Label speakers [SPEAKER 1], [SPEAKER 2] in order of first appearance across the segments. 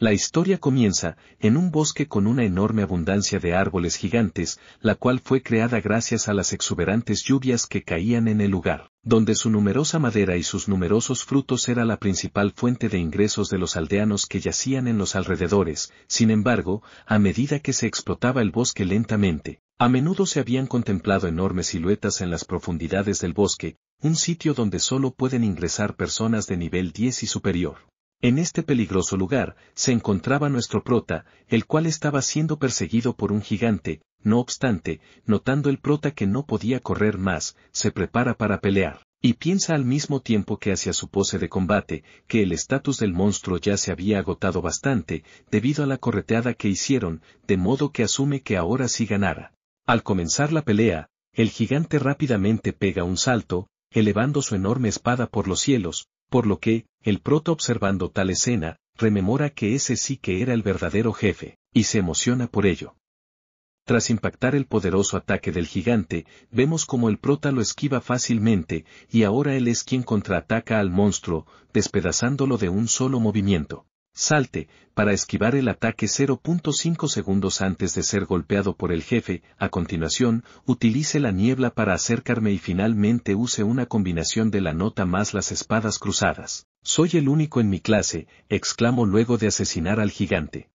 [SPEAKER 1] La historia comienza en un bosque con una enorme abundancia de árboles gigantes, la cual fue creada gracias a las exuberantes lluvias que caían en el lugar, donde su numerosa madera y sus numerosos frutos era la principal fuente de ingresos de los aldeanos que yacían en los alrededores, sin embargo, a medida que se explotaba el bosque lentamente, a menudo se habían contemplado enormes siluetas en las profundidades del bosque, un sitio donde solo pueden ingresar personas de nivel 10 y superior. En este peligroso lugar se encontraba nuestro prota, el cual estaba siendo perseguido por un gigante, no obstante, notando el prota que no podía correr más, se prepara para pelear, y piensa al mismo tiempo que hacia su pose de combate, que el estatus del monstruo ya se había agotado bastante, debido a la correteada que hicieron, de modo que asume que ahora sí ganara. Al comenzar la pelea, el gigante rápidamente pega un salto, elevando su enorme espada por los cielos, por lo que, el proto observando tal escena, rememora que ese sí que era el verdadero jefe, y se emociona por ello. Tras impactar el poderoso ataque del gigante, vemos como el prota lo esquiva fácilmente, y ahora él es quien contraataca al monstruo, despedazándolo de un solo movimiento. Salte, para esquivar el ataque 0.5 segundos antes de ser golpeado por el jefe, a continuación, utilice la niebla para acercarme y finalmente use una combinación de la nota más las espadas cruzadas. Soy el único en mi clase, exclamo luego de asesinar al gigante.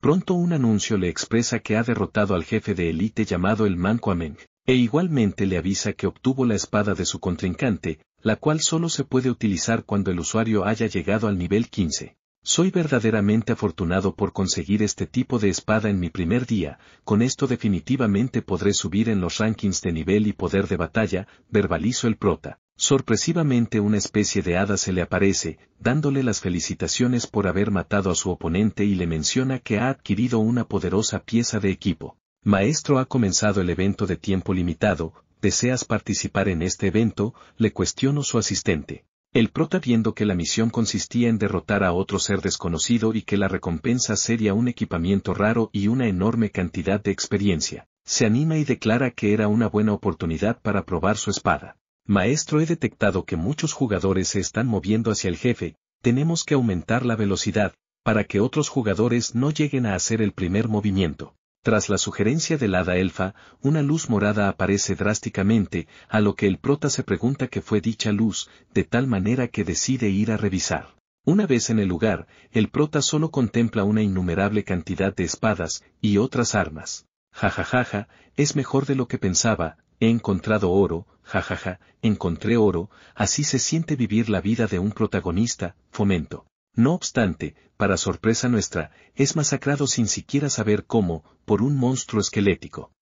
[SPEAKER 1] Pronto un anuncio le expresa que ha derrotado al jefe de élite llamado el Manco e igualmente le avisa que obtuvo la espada de su contrincante, la cual solo se puede utilizar cuando el usuario haya llegado al nivel 15. Soy verdaderamente afortunado por conseguir este tipo de espada en mi primer día, con esto definitivamente podré subir en los rankings de nivel y poder de batalla, verbalizo el prota. Sorpresivamente una especie de hada se le aparece, dándole las felicitaciones por haber matado a su oponente y le menciona que ha adquirido una poderosa pieza de equipo. Maestro ha comenzado el evento de tiempo limitado, ¿deseas participar en este evento? le cuestiono su asistente. El prota viendo que la misión consistía en derrotar a otro ser desconocido y que la recompensa sería un equipamiento raro y una enorme cantidad de experiencia, se anima y declara que era una buena oportunidad para probar su espada. Maestro he detectado que muchos jugadores se están moviendo hacia el jefe, tenemos que aumentar la velocidad, para que otros jugadores no lleguen a hacer el primer movimiento. Tras la sugerencia del hada elfa, una luz morada aparece drásticamente, a lo que el prota se pregunta qué fue dicha luz, de tal manera que decide ir a revisar. Una vez en el lugar, el prota solo contempla una innumerable cantidad de espadas y otras armas. Jajajaja, es mejor de lo que pensaba, he encontrado oro, jajaja, encontré oro, así se siente vivir la vida de un protagonista, fomento. No obstante, para sorpresa nuestra, es masacrado sin siquiera saber cómo, por un monstruo esquelético.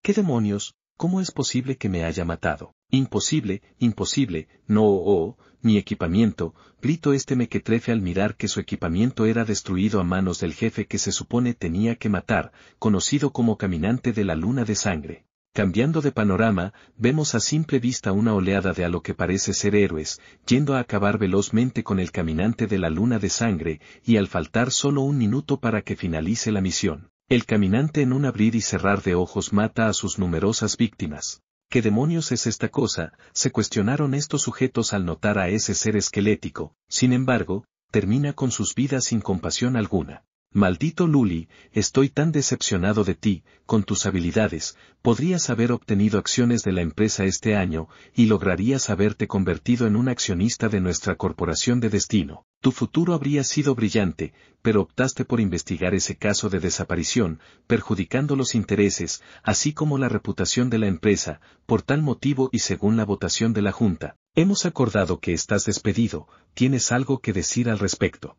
[SPEAKER 1] ¿Qué demonios? ¿Cómo es posible que me haya matado? Imposible, imposible, no, oh, mi equipamiento, grito este mequetrefe al mirar que su equipamiento era destruido a manos del jefe que se supone tenía que matar, conocido como caminante de la luna de sangre. Cambiando de panorama, vemos a simple vista una oleada de a lo que parece ser héroes, yendo a acabar velozmente con el caminante de la luna de sangre, y al faltar solo un minuto para que finalice la misión, el caminante en un abrir y cerrar de ojos mata a sus numerosas víctimas. ¿Qué demonios es esta cosa? se cuestionaron estos sujetos al notar a ese ser esquelético, sin embargo, termina con sus vidas sin compasión alguna. Maldito Luli, estoy tan decepcionado de ti, con tus habilidades, podrías haber obtenido acciones de la empresa este año, y lograrías haberte convertido en un accionista de nuestra corporación de destino. Tu futuro habría sido brillante, pero optaste por investigar ese caso de desaparición, perjudicando los intereses, así como la reputación de la empresa, por tal motivo y según la votación de la Junta. Hemos acordado que estás despedido, tienes algo que decir al respecto.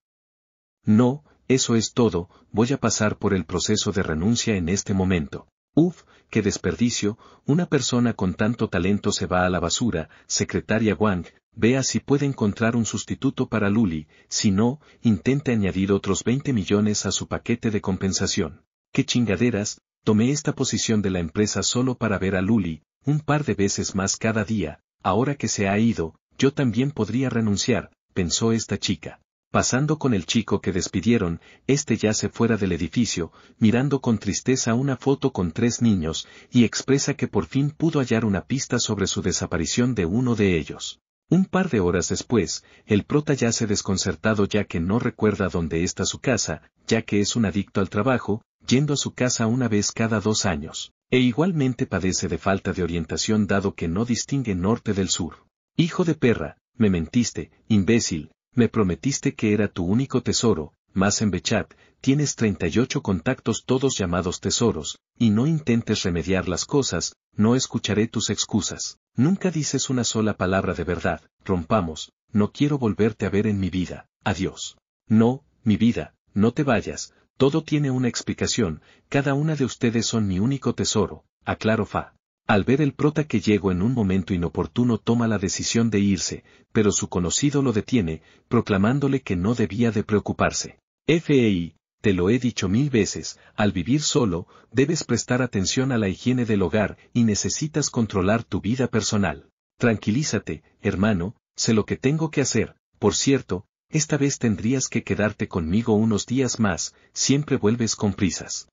[SPEAKER 1] No, eso es todo, voy a pasar por el proceso de renuncia en este momento. Uf, qué desperdicio, una persona con tanto talento se va a la basura, secretaria Wang, vea si puede encontrar un sustituto para Luli, si no, intente añadir otros 20 millones a su paquete de compensación. Qué chingaderas, tomé esta posición de la empresa solo para ver a Luli, un par de veces más cada día, ahora que se ha ido, yo también podría renunciar, pensó esta chica. Pasando con el chico que despidieron, este yace fuera del edificio, mirando con tristeza una foto con tres niños, y expresa que por fin pudo hallar una pista sobre su desaparición de uno de ellos. Un par de horas después, el prota yace desconcertado ya que no recuerda dónde está su casa, ya que es un adicto al trabajo, yendo a su casa una vez cada dos años, e igualmente padece de falta de orientación dado que no distingue norte del sur. Hijo de perra, me mentiste, imbécil, me prometiste que era tu único tesoro, más en Bechat, tienes 38 contactos todos llamados tesoros, y no intentes remediar las cosas, no escucharé tus excusas. Nunca dices una sola palabra de verdad, rompamos, no quiero volverte a ver en mi vida, adiós. No, mi vida, no te vayas, todo tiene una explicación, cada una de ustedes son mi único tesoro, aclaro Fa. Al ver el prota que llegó en un momento inoportuno toma la decisión de irse, pero su conocido lo detiene, proclamándole que no debía de preocuparse. FEI, te lo he dicho mil veces, al vivir solo, debes prestar atención a la higiene del hogar y necesitas controlar tu vida personal. Tranquilízate, hermano, sé lo que tengo que hacer, por cierto, esta vez tendrías que quedarte conmigo unos días más, siempre vuelves con prisas.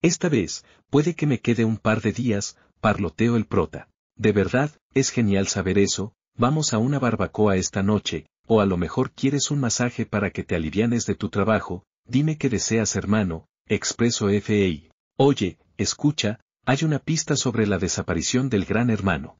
[SPEAKER 1] Esta vez, puede que me quede un par de días, parloteo el prota. De verdad, es genial saber eso, vamos a una barbacoa esta noche, o a lo mejor quieres un masaje para que te alivianes de tu trabajo, dime qué deseas hermano, expreso FEI. Oye, escucha, hay una pista sobre la desaparición del gran hermano.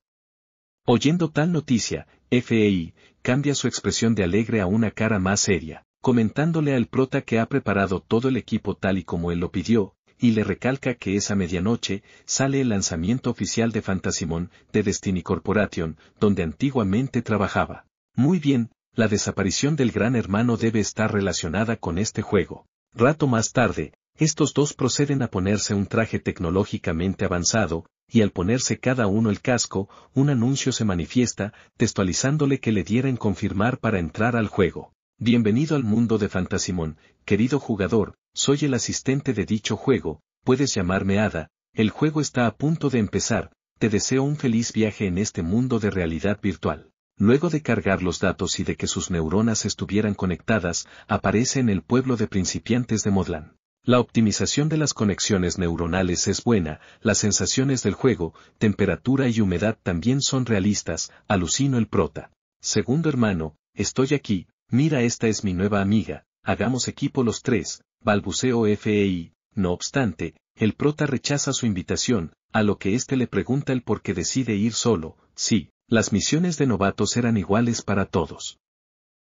[SPEAKER 1] Oyendo tal noticia, FEI cambia su expresión de alegre a una cara más seria, comentándole al prota que ha preparado todo el equipo tal y como él lo pidió, y le recalca que esa medianoche, sale el lanzamiento oficial de Fantasimon, de Destiny Corporation, donde antiguamente trabajaba. Muy bien, la desaparición del gran hermano debe estar relacionada con este juego. Rato más tarde, estos dos proceden a ponerse un traje tecnológicamente avanzado, y al ponerse cada uno el casco, un anuncio se manifiesta, textualizándole que le dieran confirmar para entrar al juego. Bienvenido al mundo de Fantasimón, querido jugador, soy el asistente de dicho juego, puedes llamarme Ada, el juego está a punto de empezar, te deseo un feliz viaje en este mundo de realidad virtual. Luego de cargar los datos y de que sus neuronas estuvieran conectadas, aparece en el pueblo de principiantes de Modlan. La optimización de las conexiones neuronales es buena, las sensaciones del juego, temperatura y humedad también son realistas, alucino el prota. Segundo hermano, estoy aquí, mira esta es mi nueva amiga, hagamos equipo los tres, balbuceó FEI. No obstante, el prota rechaza su invitación, a lo que éste le pregunta el por qué decide ir solo, sí, las misiones de novatos eran iguales para todos.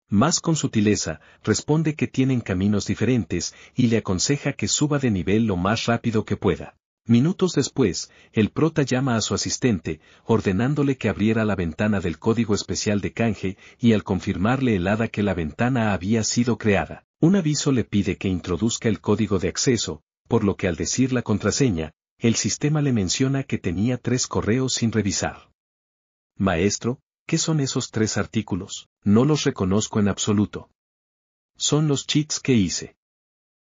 [SPEAKER 1] Más con sutileza, responde que tienen caminos diferentes y le aconseja que suba de nivel lo más rápido que pueda. Minutos después, el prota llama a su asistente, ordenándole que abriera la ventana del código especial de canje y al confirmarle el hada que la ventana había sido creada, un aviso le pide que introduzca el código de acceso, por lo que al decir la contraseña, el sistema le menciona que tenía tres correos sin revisar. Maestro, ¿qué son esos tres artículos? No los reconozco en absoluto. Son los cheats que hice.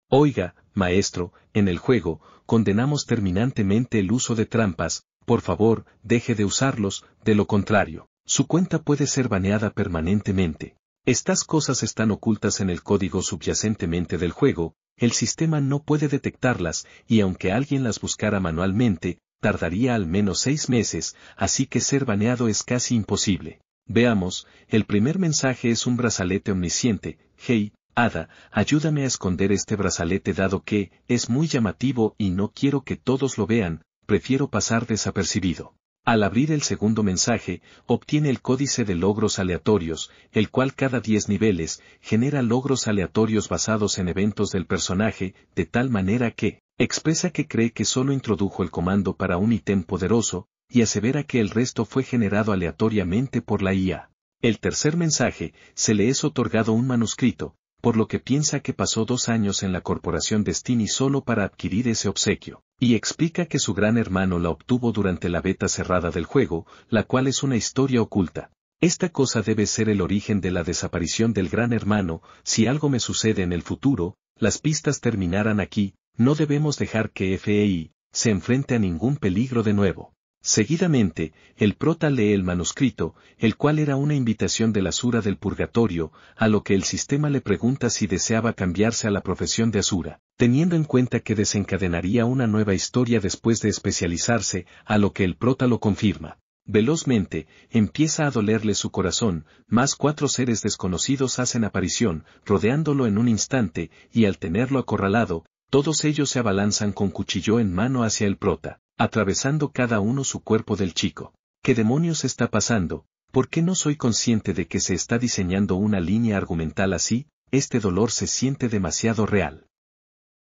[SPEAKER 1] Oiga, maestro, en el juego, condenamos terminantemente el uso de trampas, por favor, deje de usarlos, de lo contrario, su cuenta puede ser baneada permanentemente. Estas cosas están ocultas en el código subyacentemente del juego, el sistema no puede detectarlas, y aunque alguien las buscara manualmente, tardaría al menos seis meses, así que ser baneado es casi imposible. Veamos, el primer mensaje es un brazalete omnisciente, hey, Ada, ayúdame a esconder este brazalete dado que, es muy llamativo y no quiero que todos lo vean, prefiero pasar desapercibido. Al abrir el segundo mensaje, obtiene el códice de logros aleatorios, el cual cada diez niveles genera logros aleatorios basados en eventos del personaje, de tal manera que, expresa que cree que solo introdujo el comando para un ítem poderoso, y asevera que el resto fue generado aleatoriamente por la IA. El tercer mensaje, se le es otorgado un manuscrito, por lo que piensa que pasó dos años en la corporación Destiny solo para adquirir ese obsequio, y explica que su gran hermano la obtuvo durante la beta cerrada del juego, la cual es una historia oculta. Esta cosa debe ser el origen de la desaparición del gran hermano, si algo me sucede en el futuro, las pistas terminarán aquí, no debemos dejar que FEI se enfrente a ningún peligro de nuevo. Seguidamente, el prota lee el manuscrito, el cual era una invitación de la Sura del Purgatorio, a lo que el sistema le pregunta si deseaba cambiarse a la profesión de Asura, teniendo en cuenta que desencadenaría una nueva historia después de especializarse, a lo que el prota lo confirma. Velozmente, empieza a dolerle su corazón, más cuatro seres desconocidos hacen aparición, rodeándolo en un instante, y al tenerlo acorralado, todos ellos se abalanzan con cuchillo en mano hacia el prota atravesando cada uno su cuerpo del chico. ¿Qué demonios está pasando? ¿Por qué no soy consciente de que se está diseñando una línea argumental así? Este dolor se siente demasiado real.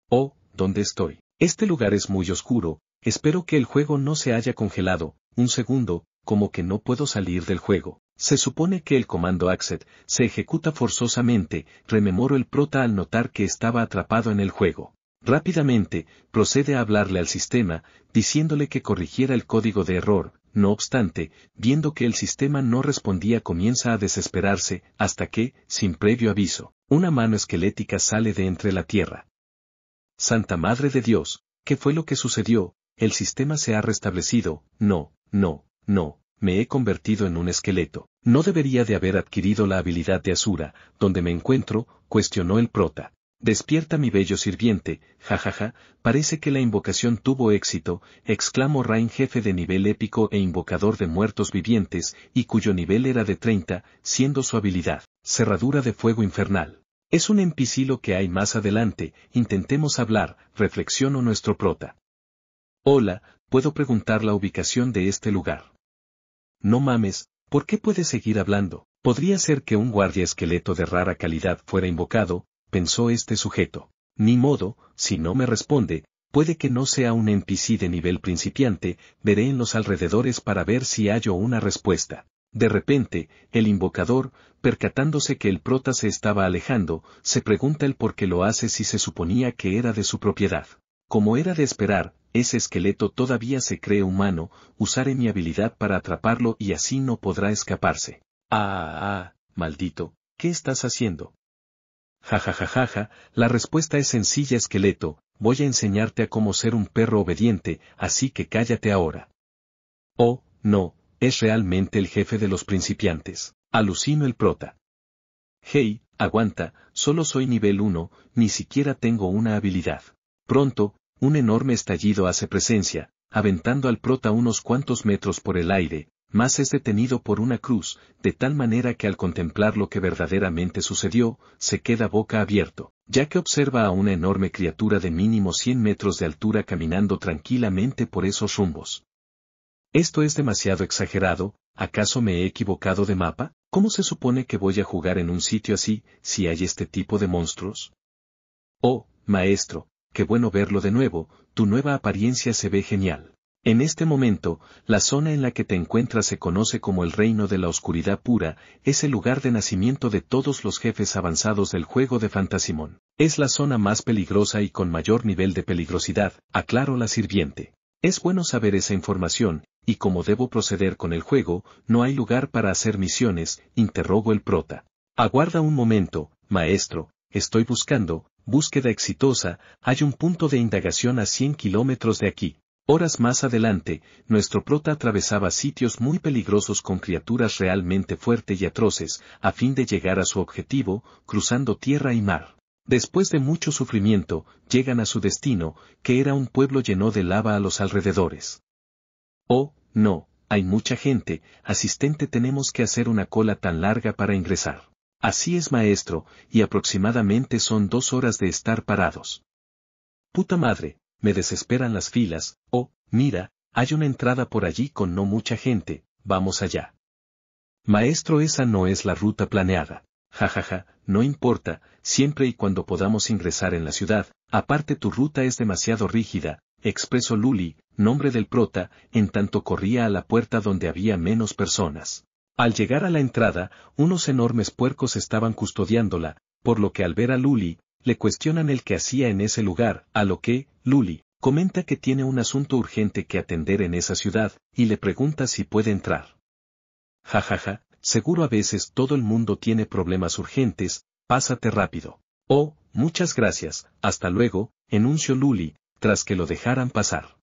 [SPEAKER 1] Oh, ¿dónde estoy? Este lugar es muy oscuro, espero que el juego no se haya congelado, un segundo, como que no puedo salir del juego. Se supone que el comando Axet se ejecuta forzosamente, rememoro el prota al notar que estaba atrapado en el juego. Rápidamente, procede a hablarle al sistema, diciéndole que corrigiera el código de error, no obstante, viendo que el sistema no respondía comienza a desesperarse, hasta que, sin previo aviso, una mano esquelética sale de entre la tierra. Santa Madre de Dios, ¿qué fue lo que sucedió? El sistema se ha restablecido, no, no, no, me he convertido en un esqueleto. No debería de haber adquirido la habilidad de Asura, donde me encuentro, cuestionó el prota. Despierta mi bello sirviente, jajaja, parece que la invocación tuvo éxito, exclamó Rain jefe de nivel épico e invocador de muertos vivientes, y cuyo nivel era de 30, siendo su habilidad, cerradura de fuego infernal. Es un empicilo que hay más adelante, intentemos hablar, reflexionó nuestro prota. Hola, puedo preguntar la ubicación de este lugar. No mames, ¿por qué puedes seguir hablando? Podría ser que un guardia esqueleto de rara calidad fuera invocado, pensó este sujeto. Ni modo, si no me responde, puede que no sea un NPC de nivel principiante, veré en los alrededores para ver si hallo una respuesta. De repente, el invocador, percatándose que el prota se estaba alejando, se pregunta el por qué lo hace si se suponía que era de su propiedad. Como era de esperar, ese esqueleto todavía se cree humano, usaré mi habilidad para atraparlo y así no podrá escaparse. Ah, ah, ah maldito, ¿qué estás haciendo? jajajajaja, la respuesta es sencilla esqueleto, voy a enseñarte a cómo ser un perro obediente, así que cállate ahora. Oh, no, es realmente el jefe de los principiantes. Alucino el prota. Hey, aguanta, solo soy nivel 1, ni siquiera tengo una habilidad. Pronto, un enorme estallido hace presencia, aventando al prota unos cuantos metros por el aire, más es detenido por una cruz, de tal manera que al contemplar lo que verdaderamente sucedió, se queda boca abierto, ya que observa a una enorme criatura de mínimo cien metros de altura caminando tranquilamente por esos rumbos. Esto es demasiado exagerado, ¿acaso me he equivocado de mapa? ¿Cómo se supone que voy a jugar en un sitio así, si hay este tipo de monstruos? Oh, maestro, qué bueno verlo de nuevo, tu nueva apariencia se ve genial. En este momento, la zona en la que te encuentras se conoce como el reino de la oscuridad pura, es el lugar de nacimiento de todos los jefes avanzados del juego de Fantasimón. Es la zona más peligrosa y con mayor nivel de peligrosidad, aclaró la sirviente. Es bueno saber esa información, y como debo proceder con el juego, no hay lugar para hacer misiones, interrogo el prota. Aguarda un momento, maestro, estoy buscando, búsqueda exitosa, hay un punto de indagación a 100 kilómetros de aquí. Horas más adelante, nuestro prota atravesaba sitios muy peligrosos con criaturas realmente fuertes y atroces, a fin de llegar a su objetivo, cruzando tierra y mar. Después de mucho sufrimiento, llegan a su destino, que era un pueblo lleno de lava a los alrededores. Oh, no, hay mucha gente, asistente tenemos que hacer una cola tan larga para ingresar. Así es maestro, y aproximadamente son dos horas de estar parados. Puta madre, me desesperan las filas, oh, mira, hay una entrada por allí con no mucha gente, vamos allá. Maestro, esa no es la ruta planeada. Jajaja, ja, ja, no importa, siempre y cuando podamos ingresar en la ciudad, aparte tu ruta es demasiado rígida, expresó Luli, nombre del prota, en tanto corría a la puerta donde había menos personas. Al llegar a la entrada, unos enormes puercos estaban custodiándola, por lo que al ver a Luli, le cuestionan el que hacía en ese lugar, a lo que, Luli, comenta que tiene un asunto urgente que atender en esa ciudad, y le pregunta si puede entrar. Jajaja, ja, ja, seguro a veces todo el mundo tiene problemas urgentes, pásate rápido. Oh, muchas gracias, hasta luego, enunció Luli, tras que lo dejaran pasar.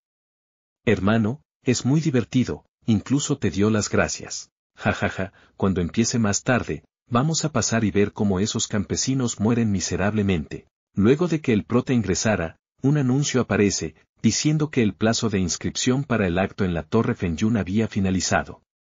[SPEAKER 1] Hermano, es muy divertido, incluso te dio las gracias. Jajaja, ja, ja, cuando empiece más tarde, Vamos a pasar y ver cómo esos campesinos mueren miserablemente. Luego de que el prote ingresara, un anuncio aparece, diciendo que el plazo de inscripción para el acto en la Torre Fenyun había finalizado.